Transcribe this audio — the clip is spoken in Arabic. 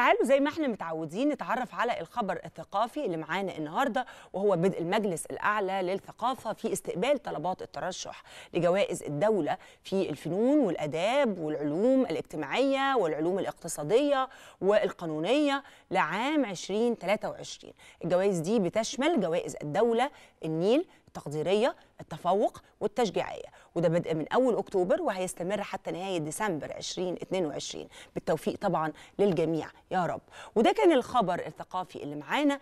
تعالوا زي ما احنا متعودين نتعرف على الخبر الثقافي اللي معانا النهارده وهو بدء المجلس الاعلى للثقافه في استقبال طلبات الترشح لجوائز الدوله في الفنون والاداب والعلوم الاجتماعيه والعلوم الاقتصاديه والقانونيه لعام 2023 الجوائز دي بتشمل جوائز الدوله النيل التقديريه التفوق والتشجيعيه وده بدء من اول اكتوبر وهيستمر حتى نهايه ديسمبر 2022 بالتوفيق طبعا للجميع يا رب وده كان الخبر الثقافي اللي معانا